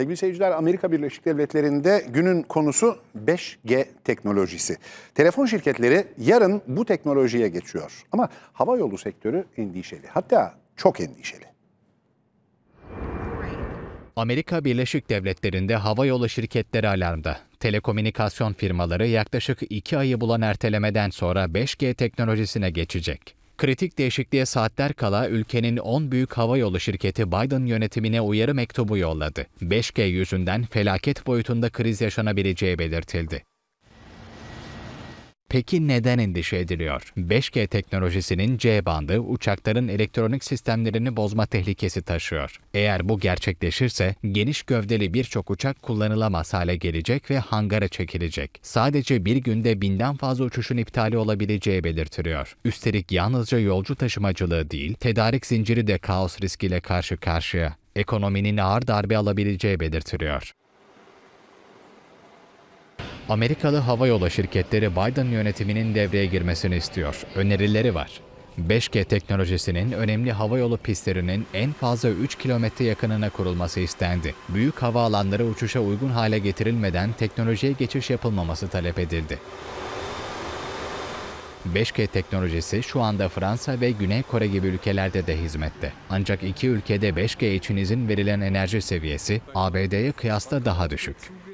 Sevgili seyirciler Amerika Birleşik Devletleri'nde günün konusu 5G teknolojisi. Telefon şirketleri yarın bu teknolojiye geçiyor. Ama hava yolu sektörü endişeli. Hatta çok endişeli. Amerika Birleşik Devletleri'nde hava yolu şirketleri alarmda. Telekomünikasyon firmaları yaklaşık 2 ayı bulan ertelemeden sonra 5G teknolojisine geçecek. Kritik değişikliğe saatler kala ülkenin 10 büyük hava yolu şirketi Biden yönetimine uyarı mektubu yolladı. 5G yüzünden felaket boyutunda kriz yaşanabileceği belirtildi. Peki neden endişe ediliyor? 5G teknolojisinin C bandı uçakların elektronik sistemlerini bozma tehlikesi taşıyor. Eğer bu gerçekleşirse geniş gövdeli birçok uçak kullanılamaz hale gelecek ve hangara çekilecek. Sadece bir günde binden fazla uçuşun iptali olabileceği belirtiliyor. Üstelik yalnızca yolcu taşımacılığı değil, tedarik zinciri de kaos riskiyle karşı karşıya. Ekonominin ağır darbe alabileceği belirtiliyor. Amerikalı havayolu şirketleri Biden yönetiminin devreye girmesini istiyor. Önerileri var. 5G teknolojisinin önemli havayolu pistlerinin en fazla 3 kilometre yakınına kurulması istendi. Büyük havaalanları uçuşa uygun hale getirilmeden teknolojiye geçiş yapılmaması talep edildi. 5G teknolojisi şu anda Fransa ve Güney Kore gibi ülkelerde de hizmette. Ancak iki ülkede 5G için izin verilen enerji seviyesi ABD'ye kıyasla daha düşük.